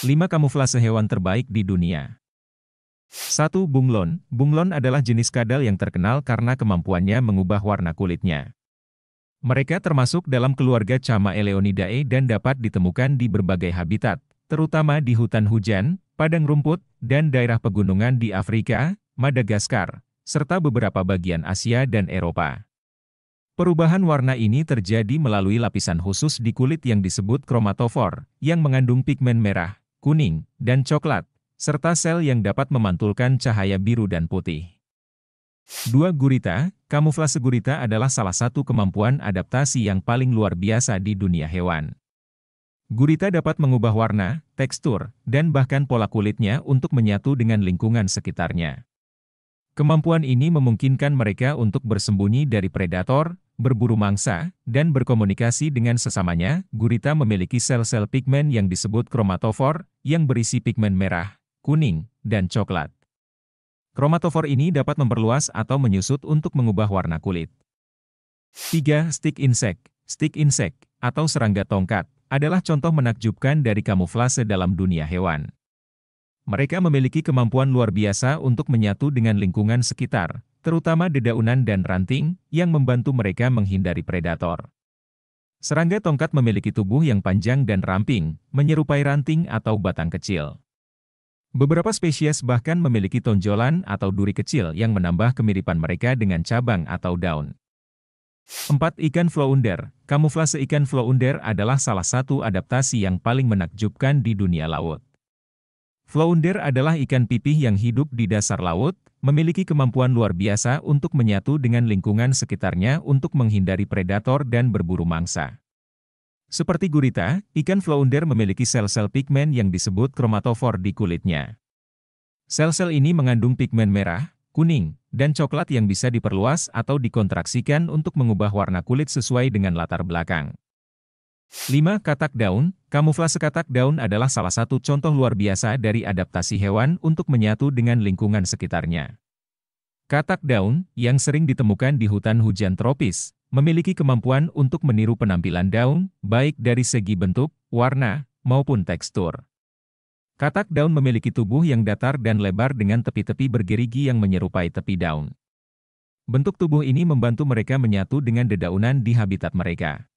5 kamuflase hewan terbaik di dunia. 1. Bunglon. Bunglon adalah jenis kadal yang terkenal karena kemampuannya mengubah warna kulitnya. Mereka termasuk dalam keluarga Eleonidae dan dapat ditemukan di berbagai habitat, terutama di hutan hujan, padang rumput, dan daerah pegunungan di Afrika, Madagaskar, serta beberapa bagian Asia dan Eropa. Perubahan warna ini terjadi melalui lapisan khusus di kulit yang disebut kromatofor, yang mengandung pigmen merah, kuning, dan coklat, serta sel yang dapat memantulkan cahaya biru dan putih. Dua Gurita, kamuflase gurita adalah salah satu kemampuan adaptasi yang paling luar biasa di dunia hewan. Gurita dapat mengubah warna, tekstur, dan bahkan pola kulitnya untuk menyatu dengan lingkungan sekitarnya. Kemampuan ini memungkinkan mereka untuk bersembunyi dari predator, berburu mangsa, dan berkomunikasi dengan sesamanya, gurita memiliki sel-sel pigmen yang disebut kromatofor, yang berisi pigmen merah, kuning, dan coklat. Kromatofor ini dapat memperluas atau menyusut untuk mengubah warna kulit. 3. Stick insect Stick insect, atau serangga tongkat, adalah contoh menakjubkan dari kamuflase dalam dunia hewan. Mereka memiliki kemampuan luar biasa untuk menyatu dengan lingkungan sekitar, terutama dedaunan dan ranting, yang membantu mereka menghindari predator. Serangga tongkat memiliki tubuh yang panjang dan ramping, menyerupai ranting atau batang kecil. Beberapa spesies bahkan memiliki tonjolan atau duri kecil yang menambah kemiripan mereka dengan cabang atau daun. 4. Ikan flounder Kamuflase ikan flounder adalah salah satu adaptasi yang paling menakjubkan di dunia laut. Flounder adalah ikan pipih yang hidup di dasar laut, memiliki kemampuan luar biasa untuk menyatu dengan lingkungan sekitarnya untuk menghindari predator dan berburu mangsa. Seperti gurita, ikan flounder memiliki sel-sel pigmen yang disebut kromatofor di kulitnya. Sel-sel ini mengandung pigmen merah, kuning, dan coklat yang bisa diperluas atau dikontraksikan untuk mengubah warna kulit sesuai dengan latar belakang. 5. Katak daun Kamuflase katak daun adalah salah satu contoh luar biasa dari adaptasi hewan untuk menyatu dengan lingkungan sekitarnya. Katak daun, yang sering ditemukan di hutan hujan tropis, memiliki kemampuan untuk meniru penampilan daun, baik dari segi bentuk, warna, maupun tekstur. Katak daun memiliki tubuh yang datar dan lebar dengan tepi-tepi bergerigi yang menyerupai tepi daun. Bentuk tubuh ini membantu mereka menyatu dengan dedaunan di habitat mereka.